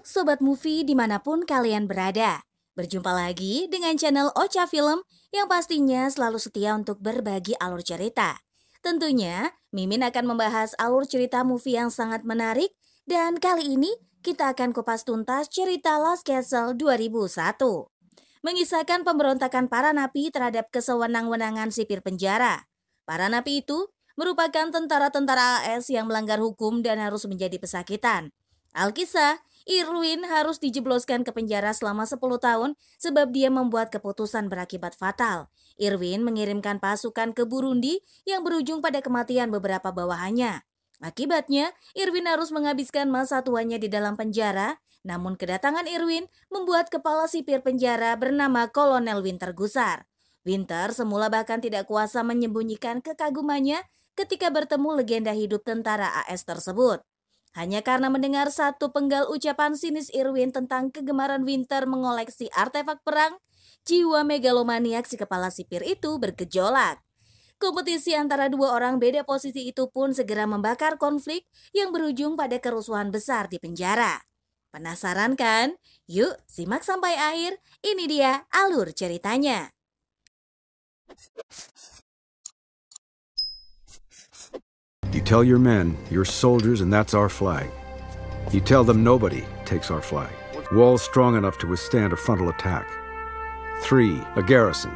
Sobat Movie dimanapun kalian berada. Berjumpa lagi dengan channel Ocha Film yang pastinya selalu setia untuk berbagi alur cerita. Tentunya, Mimin akan membahas alur cerita movie yang sangat menarik dan kali ini kita akan kupas tuntas cerita Last Castle 2001. Mengisahkan pemberontakan para napi terhadap kesewenang-wenangan sipir penjara. Para napi itu merupakan tentara-tentara AS yang melanggar hukum dan harus menjadi pesakitan. Alkisah, Irwin harus dijebloskan ke penjara selama 10 tahun sebab dia membuat keputusan berakibat fatal. Irwin mengirimkan pasukan ke Burundi yang berujung pada kematian beberapa bawahannya. Akibatnya, Irwin harus menghabiskan masa tuanya di dalam penjara, namun kedatangan Irwin membuat kepala sipir penjara bernama Kolonel Winter gusar. Winter semula bahkan tidak kuasa menyembunyikan kekagumannya ketika bertemu legenda hidup tentara AS tersebut. Hanya karena mendengar satu penggal ucapan sinis Irwin tentang kegemaran Winter mengoleksi artefak perang, jiwa megalomaniak si kepala sipir itu bergejolak. Kompetisi antara dua orang beda posisi itu pun segera membakar konflik yang berujung pada kerusuhan besar di penjara. Penasaran kan? Yuk simak sampai akhir, ini dia alur ceritanya. You tell your men, your soldiers, and that's our flag. You tell them nobody takes our flag. Walls strong enough to withstand a frontal attack. Three, A garrison.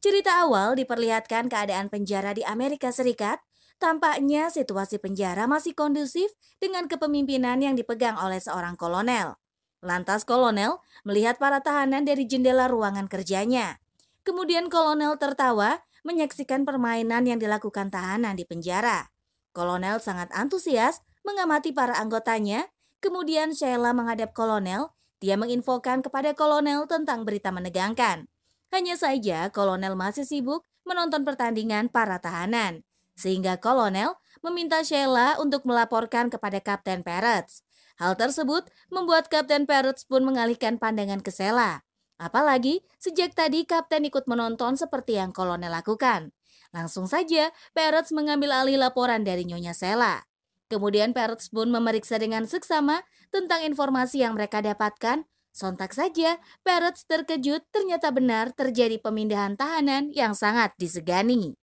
Cerita awal diperlihatkan keadaan penjara di Amerika Serikat. Tampaknya situasi penjara masih kondusif dengan kepemimpinan yang dipegang oleh seorang kolonel. Lantas kolonel melihat para tahanan dari jendela ruangan kerjanya. Kemudian kolonel tertawa menyaksikan permainan yang dilakukan tahanan di penjara. Kolonel sangat antusias mengamati para anggotanya. Kemudian Sheila menghadap kolonel. Dia menginfokan kepada kolonel tentang berita menegangkan. Hanya saja kolonel masih sibuk menonton pertandingan para tahanan. Sehingga kolonel meminta Sheila untuk melaporkan kepada Kapten Parrots. Hal tersebut membuat Kapten Parrots pun mengalihkan pandangan ke Sheila. Apalagi sejak tadi kapten ikut menonton seperti yang kolonel lakukan. Langsung saja, Parrots mengambil alih laporan dari Nyonya Sela. Kemudian Parrots pun memeriksa dengan seksama tentang informasi yang mereka dapatkan. Sontak saja, Parrots terkejut ternyata benar terjadi pemindahan tahanan yang sangat disegani.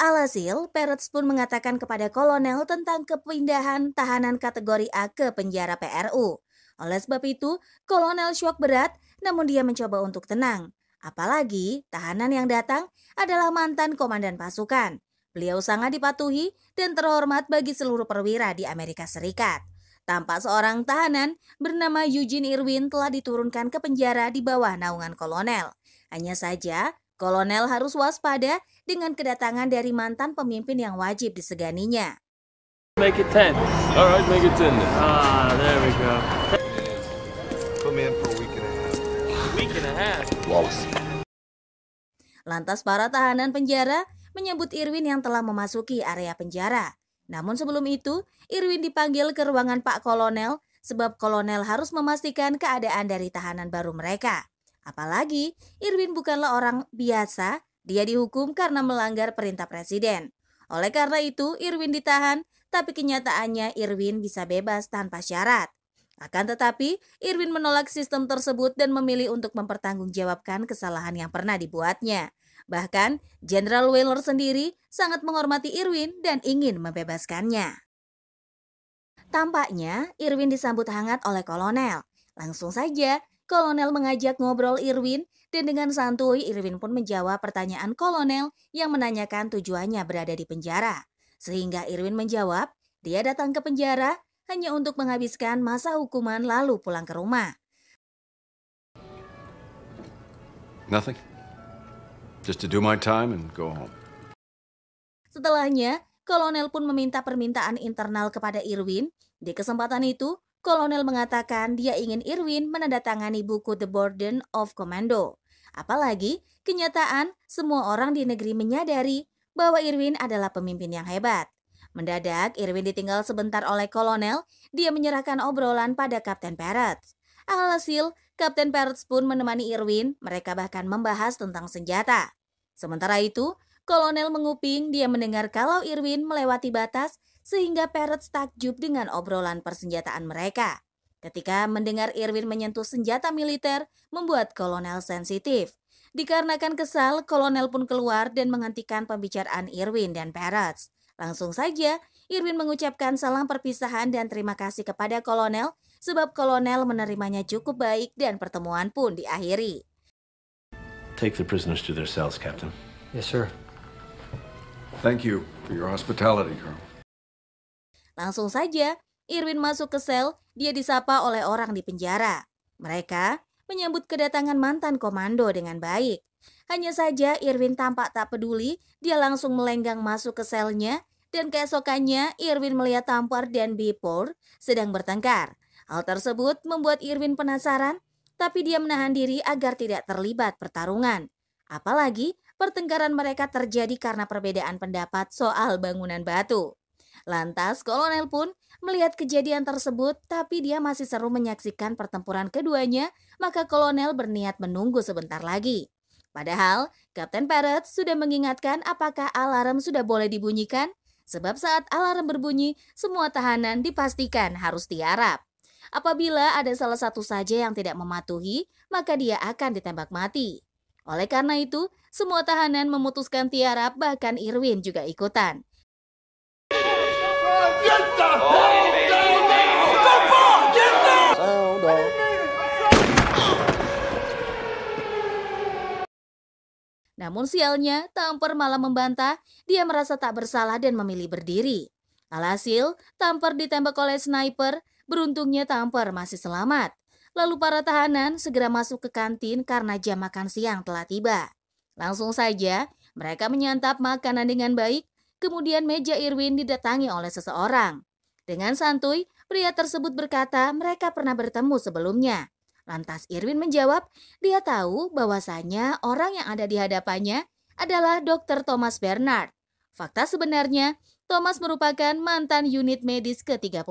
Alhasil, Parrots pun mengatakan kepada kolonel tentang kepindahan tahanan kategori A ke penjara PRU. Oleh sebab itu, kolonel shock berat, namun dia mencoba untuk tenang. Apalagi tahanan yang datang adalah mantan komandan pasukan. Beliau sangat dipatuhi dan terhormat bagi seluruh perwira di Amerika Serikat. Tampak seorang tahanan bernama Eugene Irwin telah diturunkan ke penjara di bawah naungan kolonel. Hanya saja, kolonel harus waspada dengan kedatangan dari mantan pemimpin yang wajib diseganinya. Make it ten, All right, make it ten. Ah, there we go. lolos. Lantas para tahanan penjara menyebut Irwin yang telah memasuki area penjara. Namun sebelum itu, Irwin dipanggil ke ruangan Pak Kolonel sebab kolonel harus memastikan keadaan dari tahanan baru mereka. Apalagi, Irwin bukanlah orang biasa, dia dihukum karena melanggar perintah presiden. Oleh karena itu, Irwin ditahan, tapi kenyataannya Irwin bisa bebas tanpa syarat. Akan tetapi, Irwin menolak sistem tersebut dan memilih untuk mempertanggungjawabkan kesalahan yang pernah dibuatnya. Bahkan, Jenderal Wheeler sendiri sangat menghormati Irwin dan ingin membebaskannya. Tampaknya, Irwin disambut hangat oleh kolonel. Langsung saja, kolonel mengajak ngobrol Irwin dan dengan santuy Irwin pun menjawab pertanyaan kolonel yang menanyakan tujuannya berada di penjara. Sehingga Irwin menjawab, dia datang ke penjara hanya untuk menghabiskan masa hukuman lalu pulang ke rumah. Nothing. Just to do my time and go home. Setelahnya, Kolonel pun meminta permintaan internal kepada Irwin. Di kesempatan itu, Kolonel mengatakan dia ingin Irwin menandatangani buku The Burden of Commando. Apalagi, kenyataan semua orang di negeri menyadari bahwa Irwin adalah pemimpin yang hebat. Mendadak, Irwin ditinggal sebentar oleh kolonel. Dia menyerahkan obrolan pada Kapten Parrots. Alhasil, Kapten Parrots pun menemani Irwin. Mereka bahkan membahas tentang senjata. Sementara itu, kolonel menguping. Dia mendengar kalau Irwin melewati batas sehingga Parrots takjub dengan obrolan persenjataan mereka. Ketika mendengar Irwin menyentuh senjata militer, membuat kolonel sensitif. Dikarenakan kesal, kolonel pun keluar dan menghentikan pembicaraan Irwin dan Parrots. Langsung saja, Irwin mengucapkan salam perpisahan dan terima kasih kepada kolonel sebab kolonel menerimanya cukup baik dan pertemuan pun diakhiri. Take the prisoners to their cells, Captain. Yes, sir. Thank you for your hospitality, Colonel. Langsung saja, Irwin masuk ke sel, dia disapa oleh orang di penjara. Mereka menyambut kedatangan mantan komando dengan baik. Hanya saja Irwin tampak tak peduli, dia langsung melenggang masuk ke selnya dan keesokannya, Irwin melihat Tampar dan Bipur sedang bertengkar. Hal tersebut membuat Irwin penasaran, tapi dia menahan diri agar tidak terlibat pertarungan. Apalagi pertengkaran mereka terjadi karena perbedaan pendapat soal bangunan batu. Lantas kolonel pun melihat kejadian tersebut tapi dia masih seru menyaksikan pertempuran keduanya maka kolonel berniat menunggu sebentar lagi. Padahal Kapten Parrot sudah mengingatkan apakah alarm sudah boleh dibunyikan Sebab saat alarm berbunyi, semua tahanan dipastikan harus tiarap. Apabila ada salah satu saja yang tidak mematuhi, maka dia akan ditembak mati. Oleh karena itu, semua tahanan memutuskan tiarap bahkan Irwin juga ikutan. Oh. Namun sialnya, Tamper malah membantah, dia merasa tak bersalah dan memilih berdiri. Alhasil, Tamper ditembak oleh sniper, beruntungnya Tamper masih selamat. Lalu para tahanan segera masuk ke kantin karena jam makan siang telah tiba. Langsung saja, mereka menyantap makanan dengan baik, kemudian meja Irwin didatangi oleh seseorang. Dengan santuy, pria tersebut berkata mereka pernah bertemu sebelumnya. Lantas Irwin menjawab, dia tahu bahwasanya orang yang ada di hadapannya adalah Dr. Thomas Bernard. Fakta sebenarnya, Thomas merupakan mantan unit medis ke-33.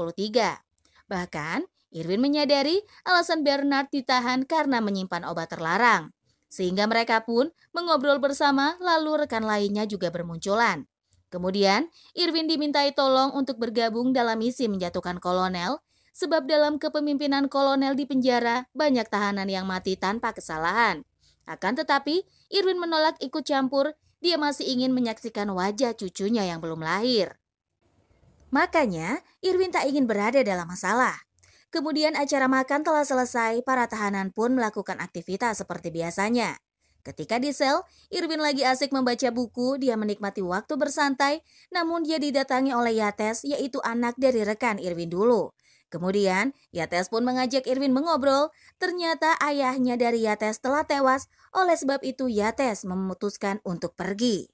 Bahkan, Irwin menyadari alasan Bernard ditahan karena menyimpan obat terlarang. Sehingga mereka pun mengobrol bersama lalu rekan lainnya juga bermunculan. Kemudian, Irwin dimintai tolong untuk bergabung dalam misi menjatuhkan kolonel sebab dalam kepemimpinan kolonel di penjara banyak tahanan yang mati tanpa kesalahan. Akan tetapi, Irwin menolak ikut campur, dia masih ingin menyaksikan wajah cucunya yang belum lahir. Makanya, Irwin tak ingin berada dalam masalah. Kemudian acara makan telah selesai, para tahanan pun melakukan aktivitas seperti biasanya. Ketika di sel, Irwin lagi asik membaca buku, dia menikmati waktu bersantai, namun dia didatangi oleh Yates, yaitu anak dari rekan Irwin dulu. Kemudian, Yates pun mengajak Irwin mengobrol. Ternyata ayahnya dari Yates telah tewas, oleh sebab itu Yates memutuskan untuk pergi.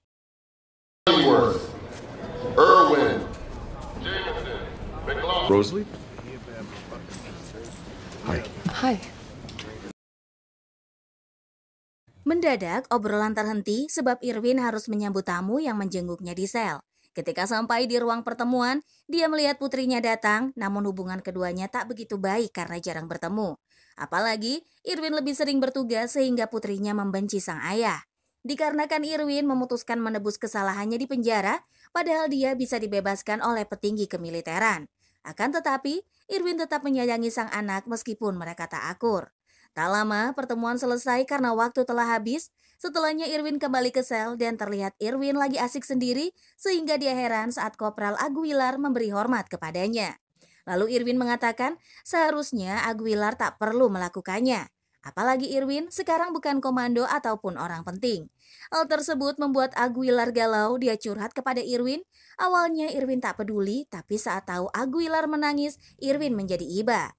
Mendadak, obrolan terhenti sebab Irwin harus menyambut tamu yang menjenguknya di sel. Ketika sampai di ruang pertemuan, dia melihat putrinya datang, namun hubungan keduanya tak begitu baik karena jarang bertemu. Apalagi, Irwin lebih sering bertugas sehingga putrinya membenci sang ayah. Dikarenakan Irwin memutuskan menebus kesalahannya di penjara, padahal dia bisa dibebaskan oleh petinggi kemiliteran. Akan tetapi, Irwin tetap menyayangi sang anak meskipun mereka tak akur. Tak lama, pertemuan selesai karena waktu telah habis Setelahnya Irwin kembali ke sel dan terlihat Irwin lagi asik sendiri sehingga dia heran saat Kopral Aguilar memberi hormat kepadanya. Lalu Irwin mengatakan seharusnya Aguilar tak perlu melakukannya. Apalagi Irwin sekarang bukan komando ataupun orang penting. Hal tersebut membuat Aguilar galau, dia curhat kepada Irwin. Awalnya Irwin tak peduli, tapi saat tahu Aguilar menangis, Irwin menjadi iba.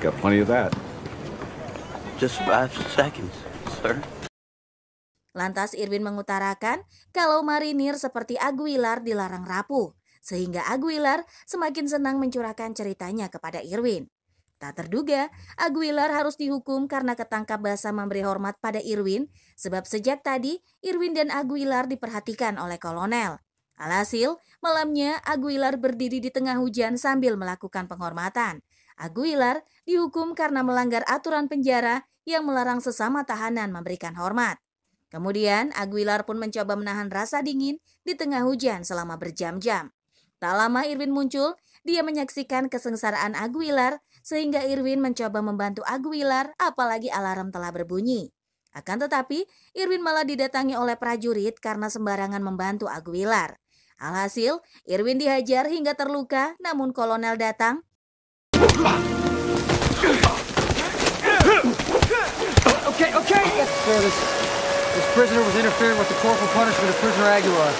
Got plenty of that just five seconds, sir. Lantas Irwin mengutarakan kalau marinir seperti Aguilar dilarang rapuh, sehingga Aguilar semakin senang mencurahkan ceritanya kepada Irwin. Tak terduga, Aguilar harus dihukum karena ketangkap basah memberi hormat pada Irwin, sebab sejak tadi Irwin dan Aguilar diperhatikan oleh kolonel. Alhasil, malamnya Aguilar berdiri di tengah hujan sambil melakukan penghormatan. Aguilar dihukum karena melanggar aturan penjara yang melarang sesama tahanan memberikan hormat. Kemudian Aguilar pun mencoba menahan rasa dingin di tengah hujan selama berjam-jam. Tak lama Irwin muncul, dia menyaksikan kesengsaraan Aguilar sehingga Irwin mencoba membantu Aguilar apalagi alarm telah berbunyi. Akan tetapi, Irwin malah didatangi oleh prajurit karena sembarangan membantu Aguilar. Alhasil, Irwin dihajar hingga terluka, namun kolonel datang Okay, okay, uh, This, this prisoner was interfering with the corporal punishment of prisoner Aguilar.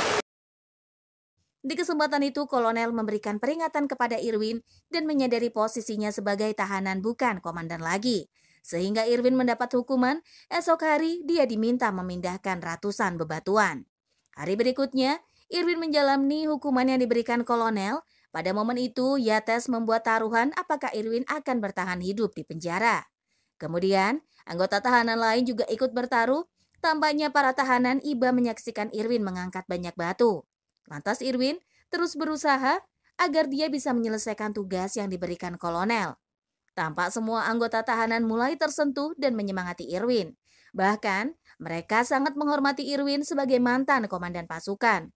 Di kesempatan itu, kolonel memberikan peringatan kepada Irwin dan menyadari posisinya sebagai tahanan bukan komandan lagi. Sehingga Irwin mendapat hukuman, esok hari dia diminta memindahkan ratusan bebatuan. Hari berikutnya, Irwin menjalani hukuman yang diberikan kolonel pada momen itu, Yates membuat taruhan apakah Irwin akan bertahan hidup di penjara. Kemudian, anggota tahanan lain juga ikut bertaruh. Tampaknya para tahanan iba menyaksikan Irwin mengangkat banyak batu. Lantas Irwin terus berusaha agar dia bisa menyelesaikan tugas yang diberikan kolonel. Tampak semua anggota tahanan mulai tersentuh dan menyemangati Irwin. Bahkan, mereka sangat menghormati Irwin sebagai mantan komandan pasukan.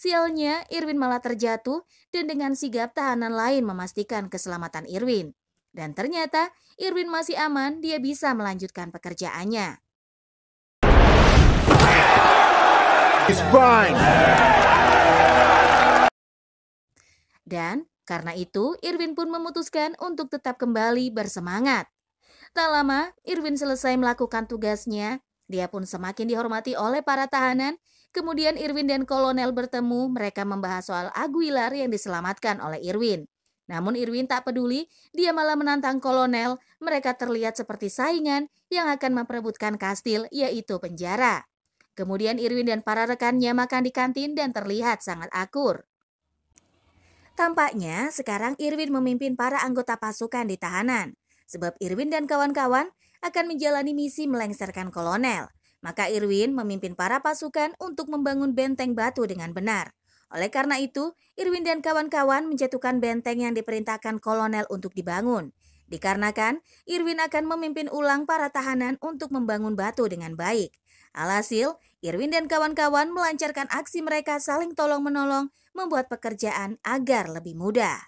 Sialnya, Irwin malah terjatuh dan dengan sigap tahanan lain memastikan keselamatan Irwin. Dan ternyata Irwin masih aman, dia bisa melanjutkan pekerjaannya. Dan karena itu, Irwin pun memutuskan untuk tetap kembali bersemangat. Tak lama, Irwin selesai melakukan tugasnya. Dia pun semakin dihormati oleh para tahanan Kemudian Irwin dan Kolonel bertemu, mereka membahas soal Aguilar yang diselamatkan oleh Irwin. Namun Irwin tak peduli, dia malah menantang Kolonel, mereka terlihat seperti saingan yang akan memperebutkan kastil, yaitu penjara. Kemudian Irwin dan para rekannya makan di kantin dan terlihat sangat akur. Tampaknya sekarang Irwin memimpin para anggota pasukan di tahanan, sebab Irwin dan kawan-kawan akan menjalani misi melengsarkan kolonel. Maka Irwin memimpin para pasukan untuk membangun benteng batu dengan benar. Oleh karena itu, Irwin dan kawan-kawan menjatuhkan benteng yang diperintahkan kolonel untuk dibangun. Dikarenakan, Irwin akan memimpin ulang para tahanan untuk membangun batu dengan baik. Alhasil, Irwin dan kawan-kawan melancarkan aksi mereka saling tolong-menolong, membuat pekerjaan agar lebih mudah.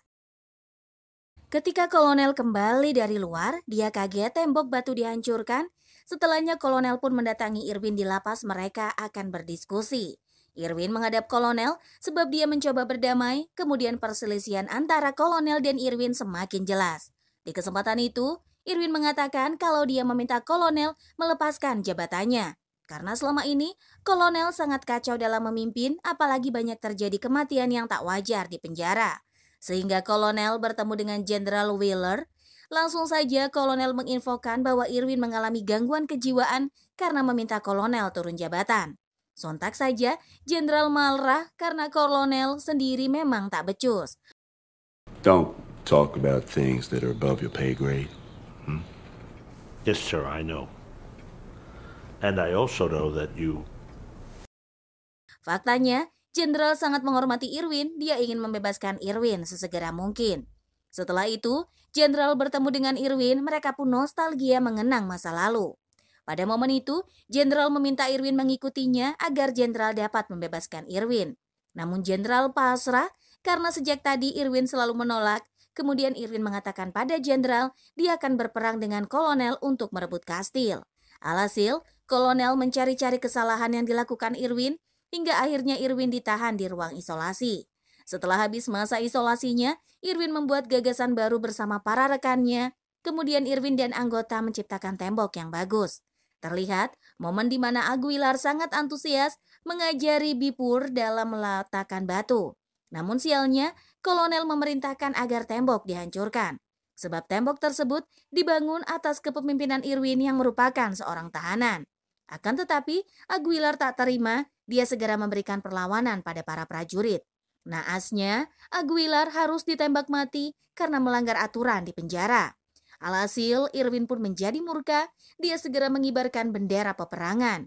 Ketika kolonel kembali dari luar, dia kaget tembok batu dihancurkan Setelahnya kolonel pun mendatangi Irwin di lapas mereka akan berdiskusi. Irwin menghadap kolonel sebab dia mencoba berdamai, kemudian perselisihan antara kolonel dan Irwin semakin jelas. Di kesempatan itu, Irwin mengatakan kalau dia meminta kolonel melepaskan jabatannya. Karena selama ini, kolonel sangat kacau dalam memimpin, apalagi banyak terjadi kematian yang tak wajar di penjara. Sehingga kolonel bertemu dengan Jenderal Wheeler Langsung saja kolonel menginfokan bahwa Irwin mengalami gangguan kejiwaan karena meminta kolonel turun jabatan. Sontak saja, Jenderal marah karena kolonel sendiri memang tak becus. Don't talk about things that are above your pay grade. Hmm? Yes, sir, I know. And I also know that you... Faktanya, Jenderal sangat menghormati Irwin, dia ingin membebaskan Irwin sesegera mungkin. Setelah itu, Jenderal bertemu dengan Irwin, mereka pun nostalgia mengenang masa lalu. Pada momen itu, Jenderal meminta Irwin mengikutinya agar Jenderal dapat membebaskan Irwin. Namun Jenderal pasrah karena sejak tadi Irwin selalu menolak. Kemudian Irwin mengatakan pada Jenderal dia akan berperang dengan Kolonel untuk merebut kastil. Alhasil, Kolonel mencari-cari kesalahan yang dilakukan Irwin hingga akhirnya Irwin ditahan di ruang isolasi. Setelah habis masa isolasinya, Irwin membuat gagasan baru bersama para rekannya. Kemudian Irwin dan anggota menciptakan tembok yang bagus. Terlihat momen di mana Aguilar sangat antusias mengajari Bipur dalam meletakkan batu. Namun sialnya, kolonel memerintahkan agar tembok dihancurkan. Sebab tembok tersebut dibangun atas kepemimpinan Irwin yang merupakan seorang tahanan. Akan tetapi, Aguilar tak terima, dia segera memberikan perlawanan pada para prajurit. Naasnya, Aguilar harus ditembak mati karena melanggar aturan di penjara. Alhasil, Irwin pun menjadi murka. Dia segera mengibarkan bendera peperangan.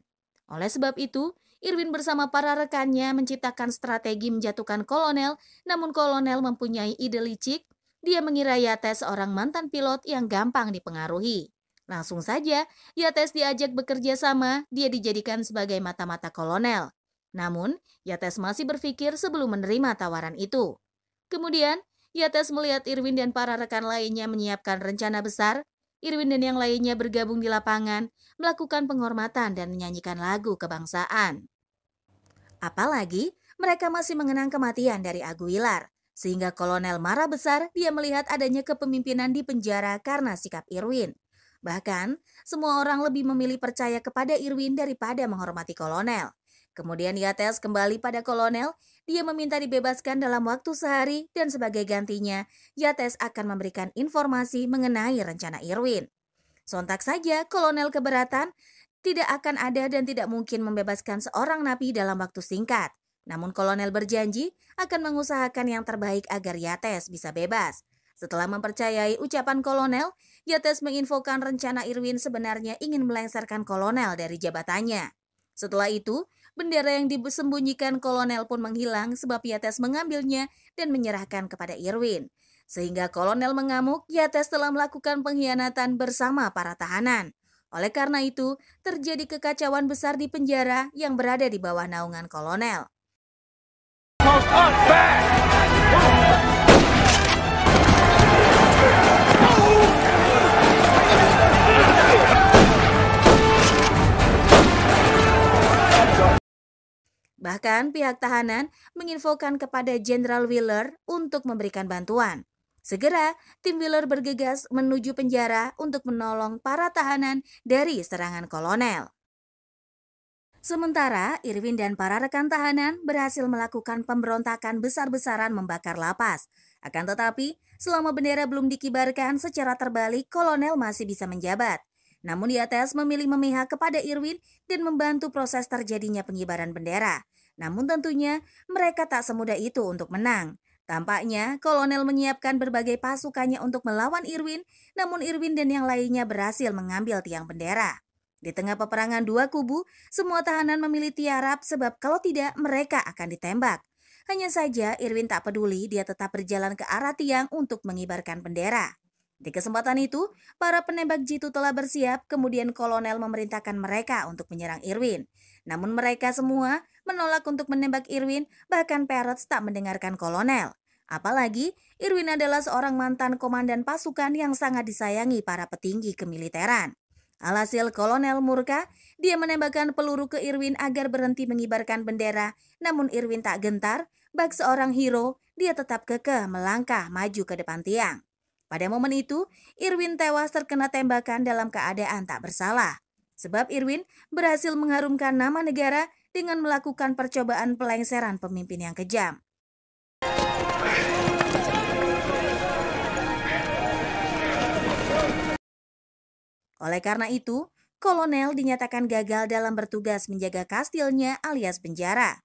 Oleh sebab itu, Irwin bersama para rekannya menciptakan strategi menjatuhkan kolonel, namun kolonel mempunyai ide licik. Dia mengira Yates seorang mantan pilot yang gampang dipengaruhi. Langsung saja, Yates diajak bekerja sama, dia dijadikan sebagai mata-mata kolonel. Namun, Yates masih berpikir sebelum menerima tawaran itu. Kemudian, Yates melihat Irwin dan para rekan lainnya menyiapkan rencana besar. Irwin dan yang lainnya bergabung di lapangan, melakukan penghormatan dan menyanyikan lagu kebangsaan. Apalagi, mereka masih mengenang kematian dari Aguilar, sehingga kolonel marah besar dia melihat adanya kepemimpinan di penjara karena sikap Irwin. Bahkan, semua orang lebih memilih percaya kepada Irwin daripada menghormati kolonel. Kemudian ia tes kembali pada kolonel, dia meminta dibebaskan dalam waktu sehari dan sebagai gantinya, Yates akan memberikan informasi mengenai rencana Irwin. Sontak saja, kolonel keberatan tidak akan ada dan tidak mungkin membebaskan seorang napi dalam waktu singkat. Namun kolonel berjanji akan mengusahakan yang terbaik agar Yates bisa bebas. Setelah mempercayai ucapan kolonel, Yates menginfokan rencana Irwin sebenarnya ingin melengsarkan kolonel dari jabatannya. Setelah itu, Bendera yang disembunyikan kolonel pun menghilang sebab Yates mengambilnya dan menyerahkan kepada Irwin. Sehingga kolonel mengamuk, Yates telah melakukan pengkhianatan bersama para tahanan. Oleh karena itu, terjadi kekacauan besar di penjara yang berada di bawah naungan kolonel. Bahkan pihak tahanan menginfokan kepada Jenderal Wheeler untuk memberikan bantuan. Segera, tim Wheeler bergegas menuju penjara untuk menolong para tahanan dari serangan kolonel. Sementara, Irwin dan para rekan tahanan berhasil melakukan pemberontakan besar-besaran membakar lapas. Akan tetapi, selama bendera belum dikibarkan secara terbalik, kolonel masih bisa menjabat. Namun atas memilih memihak kepada Irwin dan membantu proses terjadinya pengibaran bendera. Namun tentunya mereka tak semudah itu untuk menang. Tampaknya kolonel menyiapkan berbagai pasukannya untuk melawan Irwin, namun Irwin dan yang lainnya berhasil mengambil tiang bendera. Di tengah peperangan dua kubu, semua tahanan memilih tiarap sebab kalau tidak mereka akan ditembak. Hanya saja Irwin tak peduli dia tetap berjalan ke arah tiang untuk mengibarkan bendera. Di kesempatan itu, para penembak jitu telah bersiap, kemudian kolonel memerintahkan mereka untuk menyerang Irwin. Namun mereka semua menolak untuk menembak Irwin, bahkan Perot tak mendengarkan kolonel. Apalagi, Irwin adalah seorang mantan komandan pasukan yang sangat disayangi para petinggi kemiliteran. Alhasil kolonel murka, dia menembakkan peluru ke Irwin agar berhenti mengibarkan bendera, namun Irwin tak gentar, bak seorang hero, dia tetap kekeh melangkah maju ke depan tiang. Pada momen itu, Irwin tewas terkena tembakan dalam keadaan tak bersalah. Sebab Irwin berhasil mengharumkan nama negara dengan melakukan percobaan pelengseran pemimpin yang kejam. Oleh karena itu, kolonel dinyatakan gagal dalam bertugas menjaga kastilnya alias penjara.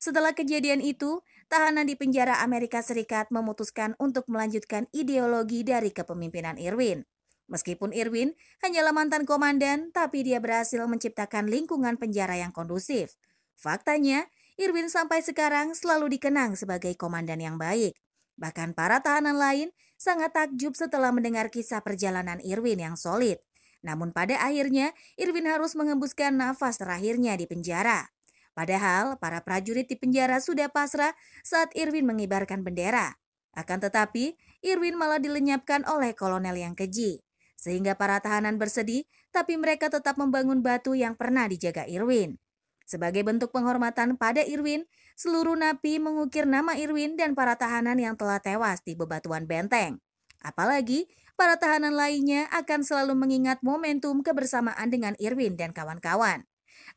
Setelah kejadian itu, tahanan di penjara Amerika Serikat memutuskan untuk melanjutkan ideologi dari kepemimpinan Irwin. Meskipun Irwin hanyalah mantan komandan, tapi dia berhasil menciptakan lingkungan penjara yang kondusif. Faktanya, Irwin sampai sekarang selalu dikenang sebagai komandan yang baik. Bahkan para tahanan lain sangat takjub setelah mendengar kisah perjalanan Irwin yang solid. Namun pada akhirnya, Irwin harus mengembuskan nafas terakhirnya di penjara. Padahal para prajurit di penjara sudah pasrah saat Irwin mengibarkan bendera. Akan tetapi, Irwin malah dilenyapkan oleh kolonel yang keji. Sehingga para tahanan bersedih, tapi mereka tetap membangun batu yang pernah dijaga Irwin. Sebagai bentuk penghormatan pada Irwin, seluruh napi mengukir nama Irwin dan para tahanan yang telah tewas di bebatuan benteng. Apalagi, para tahanan lainnya akan selalu mengingat momentum kebersamaan dengan Irwin dan kawan-kawan.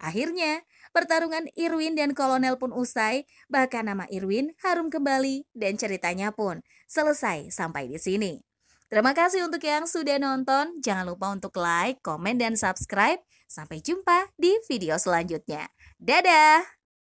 Akhirnya, Pertarungan Irwin dan Kolonel pun usai, bahkan nama Irwin harum kembali dan ceritanya pun selesai sampai di sini. Terima kasih untuk yang sudah nonton. Jangan lupa untuk like, komen, dan subscribe. Sampai jumpa di video selanjutnya. Dadah!